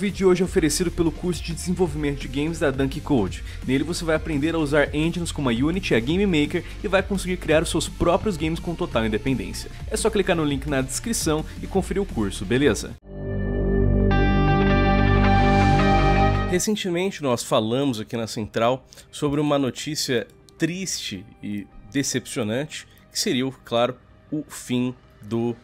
O vídeo de hoje é oferecido pelo curso de desenvolvimento de games da Dunk Code. Nele você vai aprender a usar engines como a Unity e a Game Maker e vai conseguir criar os seus próprios games com total independência. É só clicar no link na descrição e conferir o curso, beleza? Recentemente nós falamos aqui na Central sobre uma notícia triste e decepcionante, que seria, claro, o fim do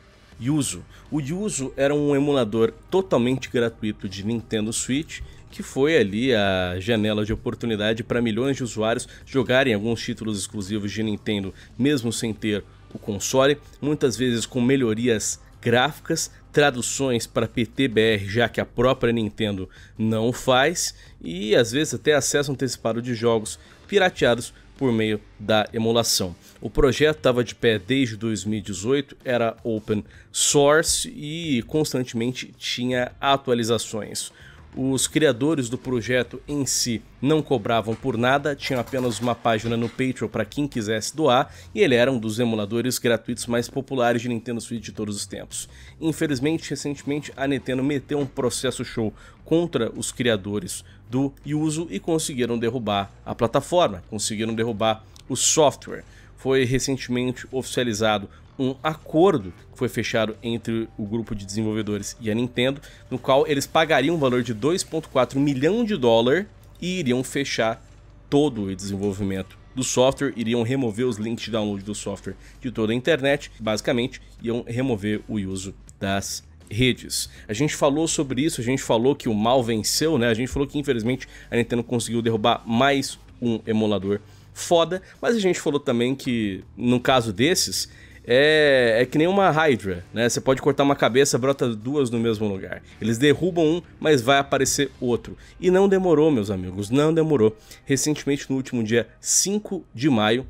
Yuzu. O Yuzu era um emulador totalmente gratuito de Nintendo Switch que foi ali a janela de oportunidade para milhões de usuários jogarem alguns títulos exclusivos de Nintendo, mesmo sem ter o console, muitas vezes com melhorias gráficas, traduções para PTBR, já que a própria Nintendo não faz, e às vezes até acesso antecipado de jogos pirateados por meio da emulação. O projeto estava de pé desde 2018, era open source e constantemente tinha atualizações. Os criadores do projeto em si não cobravam por nada, tinha apenas uma página no Patreon para quem quisesse doar, e ele era um dos emuladores gratuitos mais populares de Nintendo Switch de todos os tempos. Infelizmente, recentemente a Nintendo meteu um processo show contra os criadores do Yuzu e conseguiram derrubar a plataforma, conseguiram derrubar o software. Foi recentemente oficializado um acordo que foi fechado entre o grupo de desenvolvedores e a Nintendo, no qual eles pagariam um valor de 2,4 milhão de dólar e iriam fechar todo o desenvolvimento do software, iriam remover os links de download do software de toda a internet, basicamente, iam remover o uso das redes. A gente falou sobre isso, a gente falou que o mal venceu, né? A gente falou que infelizmente a Nintendo conseguiu derrubar mais um emulador foda, mas a gente falou também que no caso desses, é, é que nem uma Hydra, né? Você pode cortar uma cabeça, brota duas no mesmo lugar. Eles derrubam um, mas vai aparecer outro. E não demorou, meus amigos, não demorou. Recentemente, no último dia 5 de maio,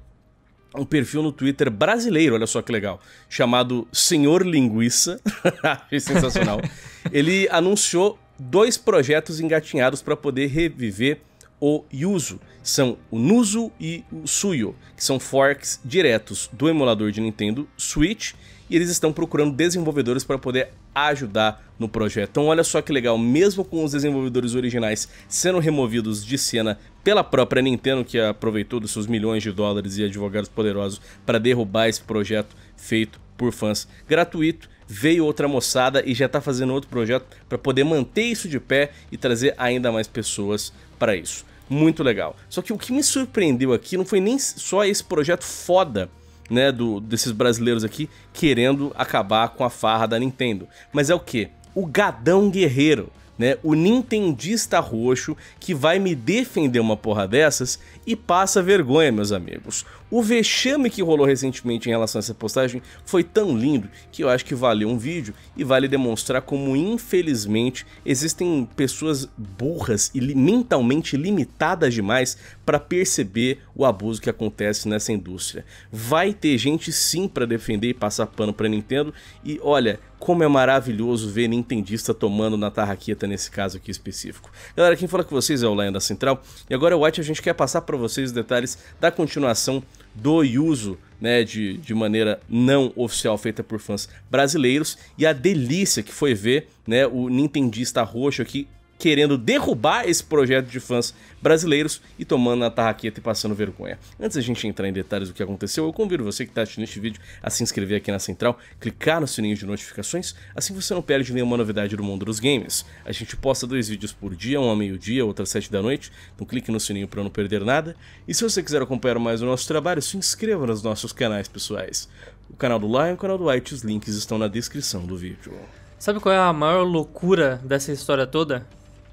um perfil no Twitter brasileiro, olha só que legal, chamado Senhor Linguiça, achei sensacional. Ele anunciou dois projetos engatinhados para poder reviver o Yuzu. São o Nuzu e o Suyo, que são forks diretos do emulador de Nintendo Switch, e eles estão procurando desenvolvedores para poder ajudar no projeto. Então olha só que legal, mesmo com os desenvolvedores originais sendo removidos de cena pela própria Nintendo, que aproveitou dos seus milhões de dólares e advogados poderosos para derrubar esse projeto feito por fãs gratuito, veio outra moçada e já está fazendo outro projeto para poder manter isso de pé e trazer ainda mais pessoas para isso. Muito legal. Só que o que me surpreendeu aqui não foi nem só esse projeto foda né, do, desses brasileiros aqui querendo acabar com a farra da Nintendo. Mas é o que? O gadão guerreiro, né? O nintendista roxo que vai me defender uma porra dessas e passa vergonha, meus amigos. O vexame que rolou recentemente em relação a essa postagem foi tão lindo que eu acho que valeu um vídeo e vale demonstrar como, infelizmente, existem pessoas burras e mentalmente limitadas demais para perceber o abuso que acontece nessa indústria. Vai ter gente sim para defender e passar pano para Nintendo e olha, como é maravilhoso ver Nintendista tomando na tarraqueta nesse caso aqui específico. Galera, quem fala com vocês é o Lion da Central, e agora o White a gente quer passar para vocês os detalhes da continuação do Yuzu, né, de, de maneira não oficial, feita por fãs brasileiros, e a delícia que foi ver né, o Nintendista roxo aqui querendo derrubar esse projeto de fãs brasileiros e tomando a tarraqueta e passando vergonha. Antes da gente entrar em detalhes do que aconteceu, eu convido você que está assistindo este vídeo a se inscrever aqui na Central, clicar no sininho de notificações, assim você não perde nenhuma novidade do mundo dos games. A gente posta dois vídeos por dia, um ao meio-dia, outro às sete da noite, então clique no sininho para não perder nada. E se você quiser acompanhar mais o nosso trabalho, se inscreva nos nossos canais pessoais. O canal do Lion e o canal do White, os links estão na descrição do vídeo. Sabe qual é a maior loucura dessa história toda?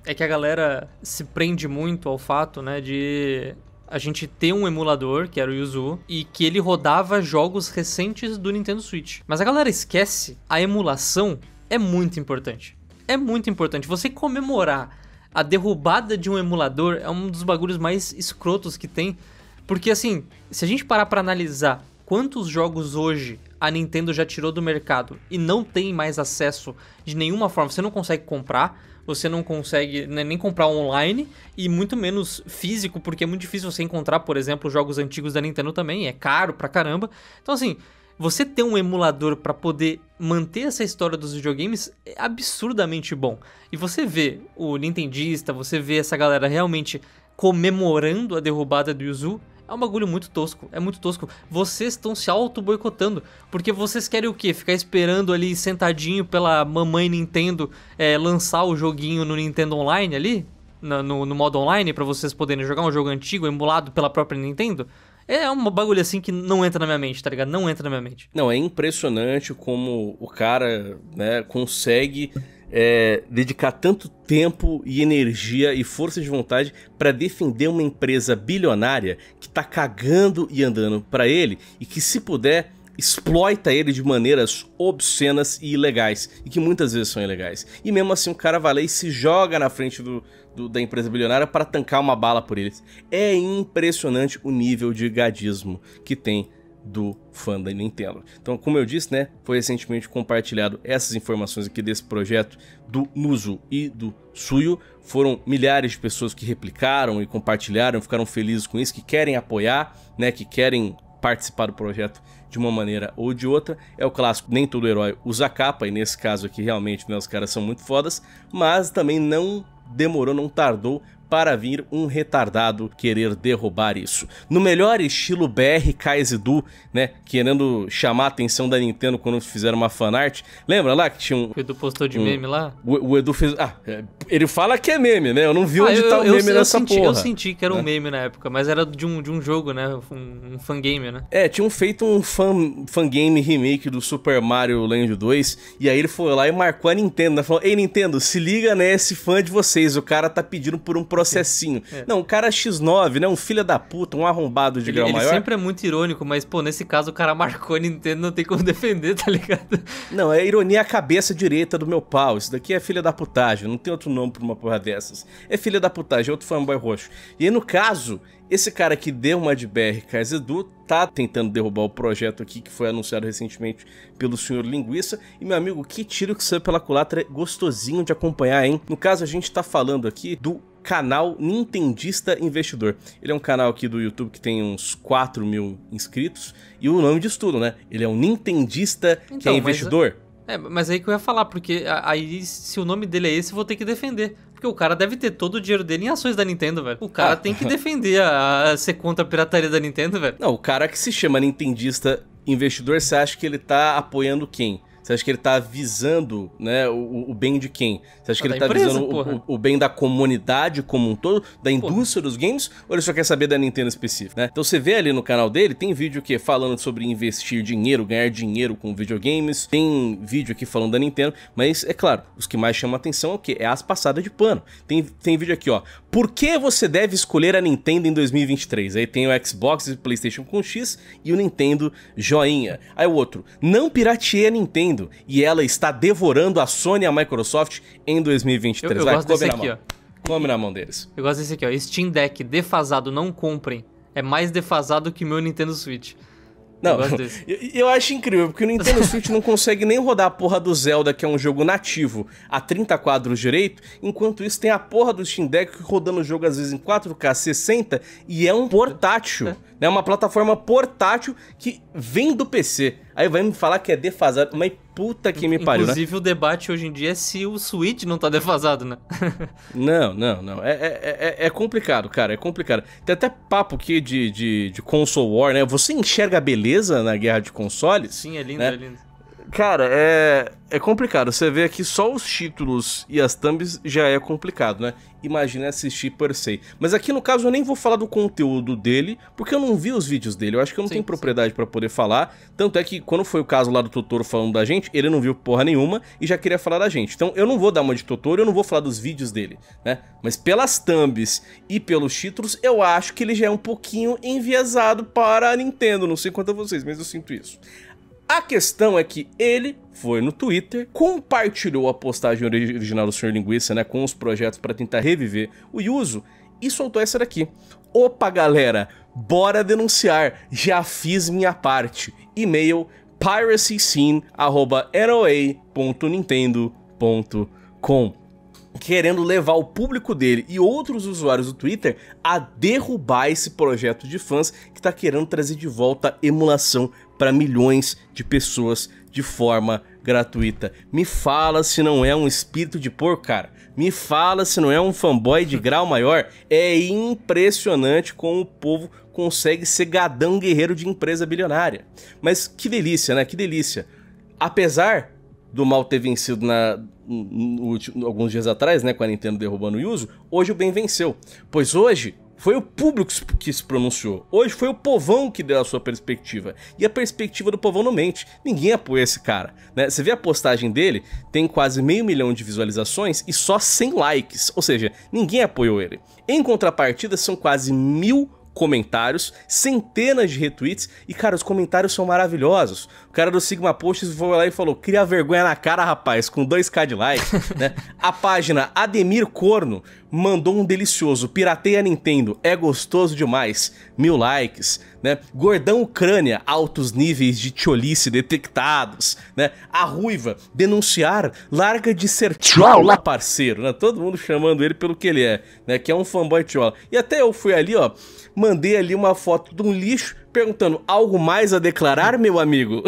é que a galera se prende muito ao fato, né, de a gente ter um emulador, que era o Yuzu, e que ele rodava jogos recentes do Nintendo Switch. Mas a galera esquece, a emulação é muito importante. É muito importante. Você comemorar a derrubada de um emulador é um dos bagulhos mais escrotos que tem, porque assim, se a gente parar para analisar quantos jogos hoje a Nintendo já tirou do mercado e não tem mais acesso de nenhuma forma, você não consegue comprar, você não consegue né, nem comprar online e muito menos físico, porque é muito difícil você encontrar, por exemplo, jogos antigos da Nintendo também, é caro pra caramba. Então, assim, você ter um emulador para poder manter essa história dos videogames é absurdamente bom. E você vê o Nintendista, você vê essa galera realmente comemorando a derrubada do Yuzu é um bagulho muito tosco, é muito tosco. Vocês estão se auto-boicotando, porque vocês querem o quê? Ficar esperando ali sentadinho pela mamãe Nintendo é, lançar o joguinho no Nintendo Online ali? No, no, no modo online, para vocês poderem jogar um jogo antigo emulado pela própria Nintendo? É uma bagulho assim que não entra na minha mente, tá ligado? Não entra na minha mente. Não, é impressionante como o cara né, consegue é, dedicar tanto tempo e energia e força de vontade para defender uma empresa bilionária que está cagando e andando para ele e que, se puder, exploita ele de maneiras obscenas e ilegais, e que muitas vezes são ilegais. E mesmo assim o cara vai lá e se joga na frente do, do da empresa bilionária para tancar uma bala por eles. É impressionante o nível de gadismo que tem do fã da Nintendo. Então, como eu disse, né, foi recentemente compartilhado essas informações aqui desse projeto do Nuzu e do Suyo. Foram milhares de pessoas que replicaram e compartilharam, ficaram felizes com isso, que querem apoiar, né, que querem participar do projeto de uma maneira ou de outra. É o clássico, nem todo herói usa capa, e nesse caso aqui realmente né, os caras são muito fodas, mas também não demorou, não tardou para vir um retardado querer derrubar isso. No melhor estilo BR Kaizidu, né, querendo chamar a atenção da Nintendo quando fizeram uma fanart. Lembra lá que tinha um... O Edu postou de um, meme lá? O, o, Edu fez... Ah, é, ele fala que é meme, né? Eu não vi ah, onde eu, tá o meme eu, nessa senti, porra. Eu senti que era um né? meme na época, mas era de um, de um jogo, né? Um, um fangame, né? É, tinham feito um fan, fangame remake do Super Mario Land 2, e aí ele foi lá e marcou a Nintendo, né? Falou, ei Nintendo, se liga, né, esse fã de vocês, o cara tá pedindo por um processo processinho. É. Não, o cara é X9, né? Um filho da puta, um arrombado de ele, grau ele maior. Ele sempre é muito irônico, mas, pô, nesse caso o cara marcou a Nintendo, não tem como defender, tá ligado? Não, é ironia a cabeça direita do meu pau. Isso daqui é filha da putagem, não tem outro nome pra uma porra dessas. É filha da putagem, é outro fanboy roxo. E aí, no caso, esse cara que deu uma de BR, Carlos tá tentando derrubar o projeto aqui que foi anunciado recentemente pelo senhor Linguiça. E meu amigo, que tiro que saiu pela culatra gostosinho de acompanhar, hein? No caso, a gente tá falando aqui do canal Nintendista Investidor. Ele é um canal aqui do YouTube que tem uns 4 mil inscritos. E o nome diz tudo, né? Ele é um Nintendista então, que é então, investidor. Mas, é, mas aí que eu ia falar, porque aí se o nome dele é esse, eu vou ter que defender. Porque o cara deve ter todo o dinheiro dele em ações da Nintendo, velho. O cara ah. tem que defender a, a ser contra a pirataria da Nintendo, velho. Não, o cara que se chama Nintendista Investidor, você acha que ele tá apoiando quem? Você acha que ele tá visando, né, o, o bem de quem? Você acha que ah, ele tá avisando visando o, o, bem da comunidade como um todo, da indústria porra. dos games, ou ele só quer saber da Nintendo específica, né? Então você vê ali no canal dele, tem vídeo que falando sobre investir dinheiro, ganhar dinheiro com videogames, tem vídeo aqui falando da Nintendo, mas é claro, os que mais chamam atenção é o quê? É as passadas de pano. Tem, tem vídeo aqui, ó. Por que você deve escolher a Nintendo em 2023? Aí tem o Xbox e o PlayStation com X e o Nintendo joinha. Aí o outro, não pirateie a Nintendo e ela está devorando a Sony e a Microsoft em 2023. Eu, eu Vai, gosto come desse na aqui, mão. ó. Come na mão deles. Eu gosto desse aqui, ó. Steam Deck defasado, não comprem. É mais defasado que o meu Nintendo Switch. Não, eu, eu, acho incrível, porque o Nintendo Switch não consegue nem rodar a porra do Zelda, que é um jogo nativo, a 30 quadros direito, enquanto isso tem a porra do Steam Deck rodando o jogo às vezes em 4K 60 e é um portátil, né? é né? uma plataforma portátil que vem do PC. Aí vai me falar que é defasado, mas Puta que me pariu. Né? Inclusive, né? o debate hoje em dia é se o Switch não tá defasado, né? não, não, não. É, é, é, é, é, complicado, cara. É complicado. Tem até papo aqui de, de, de console war, né? Você enxerga a beleza na guerra de consoles? Sim, é lindo, né? é lindo. Cara, é, é complicado. Você vê aqui só os títulos e as thumbs já é complicado, né? Imagina assistir per se. Mas aqui no caso eu nem vou falar do conteúdo dele, porque eu não vi os vídeos dele. Eu acho que eu não sim, tenho propriedade para poder falar. Tanto é que quando foi o caso lá do Totoro falando da gente, ele não viu porra nenhuma e já queria falar da gente. Então eu não vou dar uma de Totoro, eu não vou falar dos vídeos dele, né? Mas pelas thumbs e pelos títulos, eu acho que ele já é um pouquinho enviesado para a Nintendo. Não sei quanto a vocês, mas eu sinto isso. A questão é que ele foi no Twitter, compartilhou a postagem original do Sr. Linguiça, né, com os projetos para tentar reviver o Yuzo e soltou essa daqui. Opa, galera, bora denunciar. Já fiz minha parte. E-mail piracycene@noa.nintendo.com querendo levar o público dele e outros usuários do Twitter a derrubar esse projeto de fãs que está querendo trazer de volta a emulação para milhões de pessoas de forma gratuita. Me fala se não é um espírito de porco, cara. Me fala se não é um fanboy de grau maior. É impressionante como o povo consegue ser gadão guerreiro de empresa bilionária. Mas que delícia, né? Que delícia. Apesar do mal ter vencido na, no, último, alguns dias atrás, né, com a Nintendo derrubando o Yuzu, hoje o bem venceu. Pois hoje foi o público que se pronunciou. Hoje foi o povão que deu a sua perspectiva. E a perspectiva do povão não mente. Ninguém apoia esse cara. Né? Você vê a postagem dele, tem quase meio milhão de visualizações e só 100 likes. Ou seja, ninguém apoiou ele. Em contrapartida, são quase mil comentários, centenas de retweets e, cara, os comentários são maravilhosos. O cara do Sigma Posts foi lá e falou: cria vergonha na cara, rapaz, com 2k de like, né? A página Ademir Corno mandou um delicioso. Pirateia Nintendo, é gostoso demais. Mil likes, né? Gordão Ucrânia, altos níveis de tcholice detectados, né? A Ruiva, denunciar, larga de ser tchola, parceiro, né? Todo mundo chamando ele pelo que ele é, né? Que é um fanboy tchola. E até eu fui ali, ó, mandei ali uma foto de um lixo perguntando algo mais a declarar, meu amigo?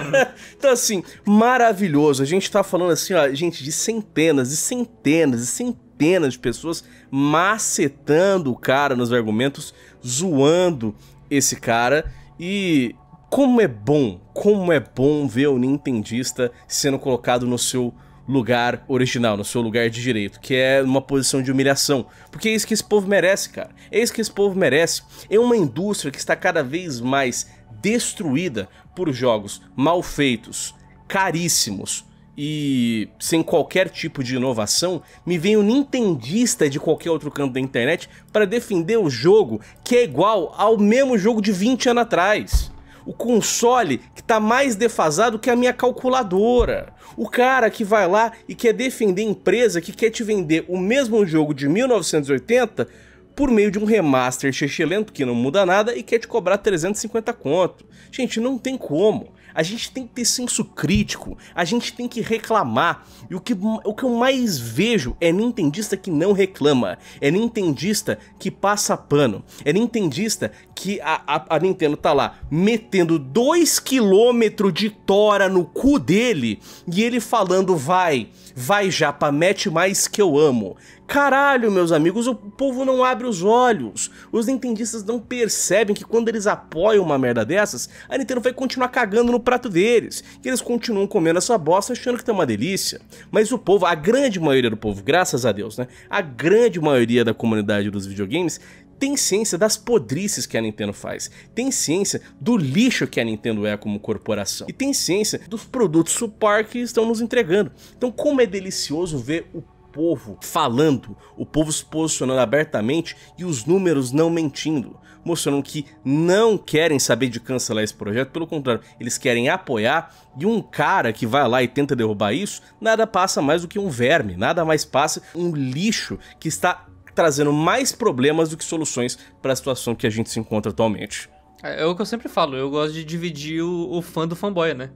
então, assim, maravilhoso. A gente tá falando assim, ó, gente, de centenas e centenas e centenas centenas de pessoas macetando o cara nos argumentos, zoando esse cara. E como é bom, como é bom ver o Nintendista sendo colocado no seu lugar original, no seu lugar de direito, que é uma posição de humilhação. Porque é isso que esse povo merece, cara. É isso que esse povo merece. É uma indústria que está cada vez mais destruída por jogos mal feitos, caríssimos, e sem qualquer tipo de inovação, me vem um nintendista de qualquer outro canto da internet para defender o jogo que é igual ao mesmo jogo de 20 anos atrás. O console que está mais defasado que a minha calculadora. O cara que vai lá e quer defender empresa que quer te vender o mesmo jogo de 1980 por meio de um remaster lento que não muda nada e quer te cobrar 350 conto. Gente, não tem como. A gente tem que ter senso crítico, a gente tem que reclamar. E o que, o que eu mais vejo é nintendista que não reclama, é nintendista que passa pano, é nintendista que a, a, a Nintendo tá lá metendo 2km de tora no cu dele e ele falando: vai, vai japa, mete mais que eu amo. Caralho, meus amigos, o povo não abre os olhos. Os nintendistas não percebem que quando eles apoiam uma merda dessas, a Nintendo vai continuar cagando no prato deles, que eles continuam comendo essa bosta achando que tá uma delícia. Mas o povo, a grande maioria do povo, graças a Deus, né? A grande maioria da comunidade dos videogames tem ciência das podrices que a Nintendo faz, tem ciência do lixo que a Nintendo é como corporação, e tem ciência dos produtos supar que estão nos entregando. Então, como é delicioso ver o povo falando, o povo se posicionando abertamente e os números não mentindo, mostrando que não querem saber de cancelar esse projeto, pelo contrário, eles querem apoiar. E um cara que vai lá e tenta derrubar isso, nada passa mais do que um verme, nada mais passa um lixo que está trazendo mais problemas do que soluções para a situação que a gente se encontra atualmente. É, é o que eu sempre falo, eu gosto de dividir o, o fã do fanboy, né?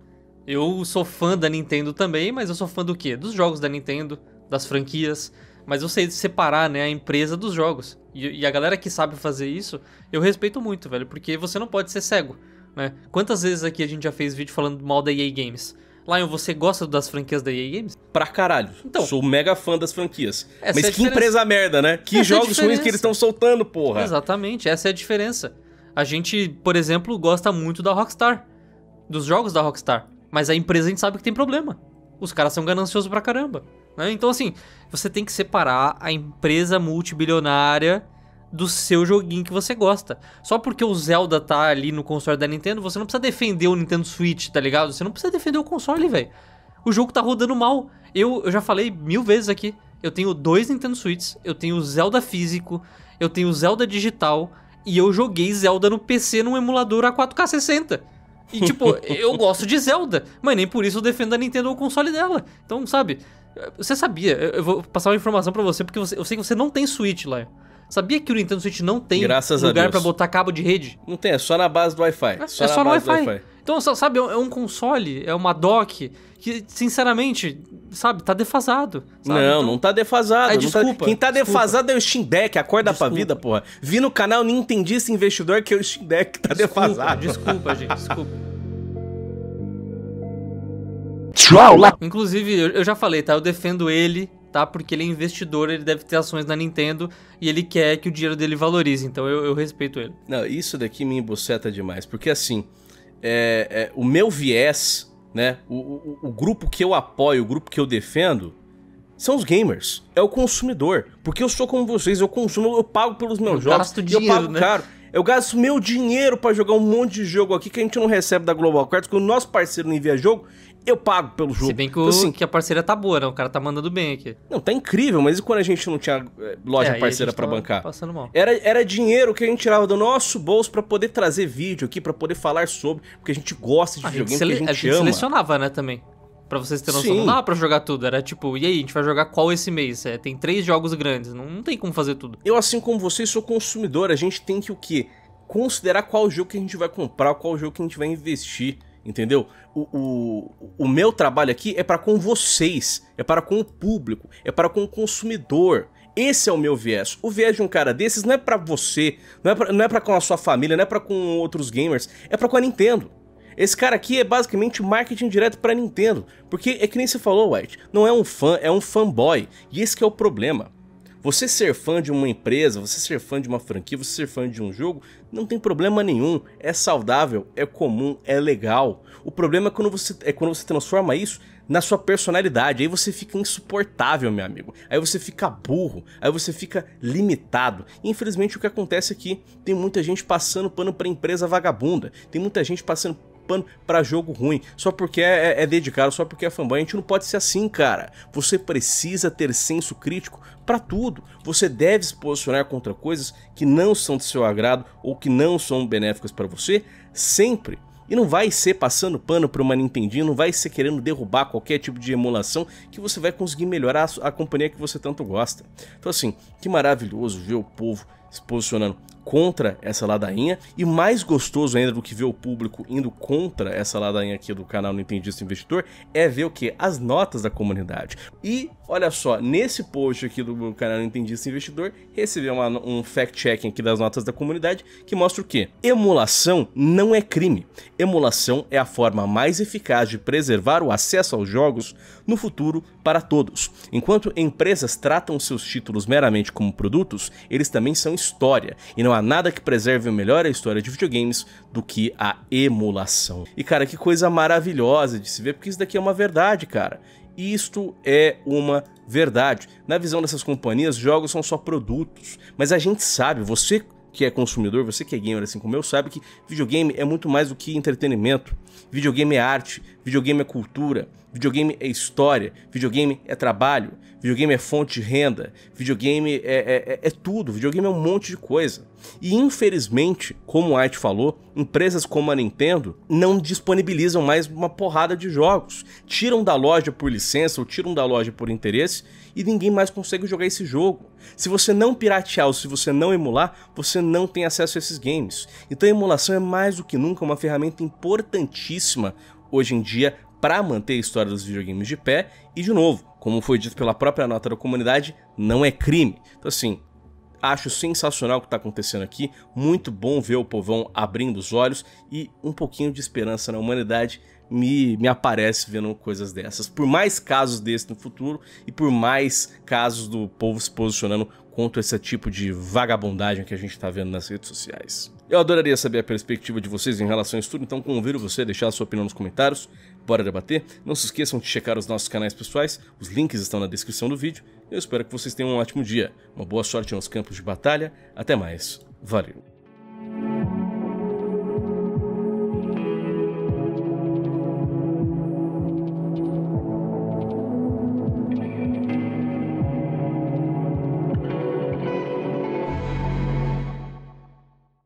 Eu sou fã da Nintendo também, mas eu sou fã do quê? Dos jogos da Nintendo, das franquias, mas eu sei separar, né, a empresa dos jogos. E, e a galera que sabe fazer isso, eu respeito muito, velho, porque você não pode ser cego, né? Quantas vezes aqui a gente já fez vídeo falando mal da EA Games? Lion, você gosta das franquias da EA Games? Pra caralho. Então, Sou mega fã das franquias. É mas é que empresa merda, né? Que essa é jogos ruins que eles estão soltando, porra. Exatamente, essa é a diferença. A gente, por exemplo, gosta muito da Rockstar. Dos jogos da Rockstar. Mas a empresa a gente sabe que tem problema. Os caras são gananciosos pra caramba. Né? Então, assim, você tem que separar a empresa multibilionária do seu joguinho que você gosta. Só porque o Zelda tá ali no console da Nintendo, você não precisa defender o Nintendo Switch, tá ligado? Você não precisa defender o console, velho. O jogo tá rodando mal. Eu, eu já falei mil vezes aqui. Eu tenho dois Nintendo Switches, eu tenho o Zelda físico, eu tenho o Zelda digital e eu joguei Zelda no PC num emulador a 4K60. E tipo, eu gosto de Zelda, mas nem por isso eu defendo a Nintendo ou o console dela. Então, sabe? Você sabia, eu vou passar uma informação para você, porque você, eu sei que você não tem Switch lá. Sabia que o Nintendo Switch não tem Graças lugar para botar cabo de rede? Não tem, é só na base do Wi-Fi. É só, é na só no Wi-Fi. Wi então, sabe, é um console, é uma dock que, sinceramente, sabe, tá defasado. Sabe? Não, então... não tá defasado. É, desculpa. Tá... Quem tá desculpa. defasado é o Steam Deck, acorda desculpa. pra vida, porra. Vi no canal nem esse Investidor que é o Steam Deck tá desculpa, defasado. Desculpa, gente, desculpa. Inclusive, eu, já falei, tá? Eu defendo ele tá? Porque ele é investidor, ele deve ter ações na Nintendo e ele quer que o dinheiro dele valorize, então eu, eu respeito ele. Não, isso daqui me embuceta demais, porque assim, é, é, o meu viés, né? O, o, o, grupo que eu apoio, o grupo que eu defendo, são os gamers, é o consumidor. Porque eu sou como vocês, eu consumo, eu pago pelos meus eu jogos, gasto dinheiro, eu pago né? caro. Eu gasto meu dinheiro para jogar um monte de jogo aqui que a gente não recebe da Global Cards, que o nosso parceiro não envia jogo, eu pago pelo jogo. Se bem que, o, assim, que a parceria tá boa, né? O cara tá mandando bem aqui. Não, tá incrível, mas e quando a gente não tinha eh, loja é, parceira para tá bancar? Passando mal. Era, era dinheiro que a gente tirava do nosso bolso para poder trazer vídeo aqui, para poder falar sobre, porque a gente gosta de a videogame, gente a gente, a gente selecionava, né, também. Pra vocês terem noção, Sim. não dava pra jogar tudo. Era tipo, e aí, a gente vai jogar qual esse mês? É, tem três jogos grandes, não, não tem como fazer tudo. Eu, assim como vocês, sou consumidor. A gente tem que o quê? Considerar qual jogo que a gente vai comprar, qual jogo que a gente vai investir entendeu? O, o, o meu trabalho aqui é para com vocês, é para com o público, é para com o consumidor. Esse é o meu viés. O viés de um cara desses não é para você, não é pra, não é com a sua família, não é para com outros gamers, é para com a Nintendo. Esse cara aqui é basicamente marketing direto para Nintendo, porque é que nem você falou, White, não é um fã, é um fanboy, e esse é o problema. Você ser fã de uma empresa, você ser fã de uma franquia, você ser fã de um jogo, não tem problema nenhum. É saudável, é comum, é legal. O problema é quando você, é quando você transforma isso na sua personalidade. Aí você fica insuportável, meu amigo. Aí você fica burro, aí você fica limitado. E, infelizmente o que acontece aqui, é tem muita gente passando pano para empresa vagabunda. Tem muita gente passando pano para jogo ruim, só porque é, é, é dedicado, só porque é fanboy. A gente não pode ser assim, cara. Você precisa ter senso crítico para tudo. Você deve se posicionar contra coisas que não são do seu agrado ou que não são benéficas para você, sempre. E não vai ser passando pano para uma Nintendinho, não vai ser querendo derrubar qualquer tipo de emulação que você vai conseguir melhorar a, a companhia que você tanto gosta. Então assim, que maravilhoso ver o povo se posicionando contra essa ladainha. E mais gostoso ainda do que ver o público indo contra essa ladainha aqui do canal Isso Investidor é ver o que? As notas da comunidade. E Olha só, nesse post aqui do canal Entendi investidor, recebi uma, um fact-checking aqui das notas da comunidade que mostra o que? Emulação não é crime. Emulação é a forma mais eficaz de preservar o acesso aos jogos no futuro para todos. Enquanto empresas tratam seus títulos meramente como produtos, eles também são história, e não há nada que preserve melhor a história de videogames do que a emulação. E cara, que coisa maravilhosa de se ver, porque isso daqui é uma verdade, cara. Isto é uma verdade. Na visão dessas companhias, jogos são só produtos. Mas a gente sabe, você que é consumidor, você que é gamer assim como eu, sabe que videogame é muito mais do que entretenimento. Videogame é arte, videogame é cultura, videogame é história, videogame é trabalho, videogame é fonte de renda, videogame é, é, é, é tudo, videogame é um monte de coisa. E infelizmente, como o White falou, empresas como a Nintendo não disponibilizam mais uma porrada de jogos. Tiram da loja por licença ou tiram da loja por interesse e ninguém mais consegue jogar esse jogo. Se você não piratear ou se você não emular, você não tem acesso a esses games. Então a emulação é mais do que nunca uma ferramenta importantíssima importantíssima hoje em dia para manter a história dos videogames de pé. E, de novo, como foi dito pela própria nota da comunidade, não é crime. Então, assim, acho sensacional o que está acontecendo aqui. Muito bom ver o povão abrindo os olhos e um pouquinho de esperança na humanidade me, me aparece vendo coisas dessas. Por mais casos desse no futuro e por mais casos do povo se posicionando contra esse tipo de vagabundagem que a gente está vendo nas redes sociais. Eu adoraria saber a perspectiva de vocês em relação a isso tudo, então convido você a deixar a sua opinião nos comentários, bora debater. Não se esqueçam de checar os nossos canais pessoais, os links estão na descrição do vídeo. Eu espero que vocês tenham um ótimo dia, uma boa sorte nos campos de batalha, até mais, valeu!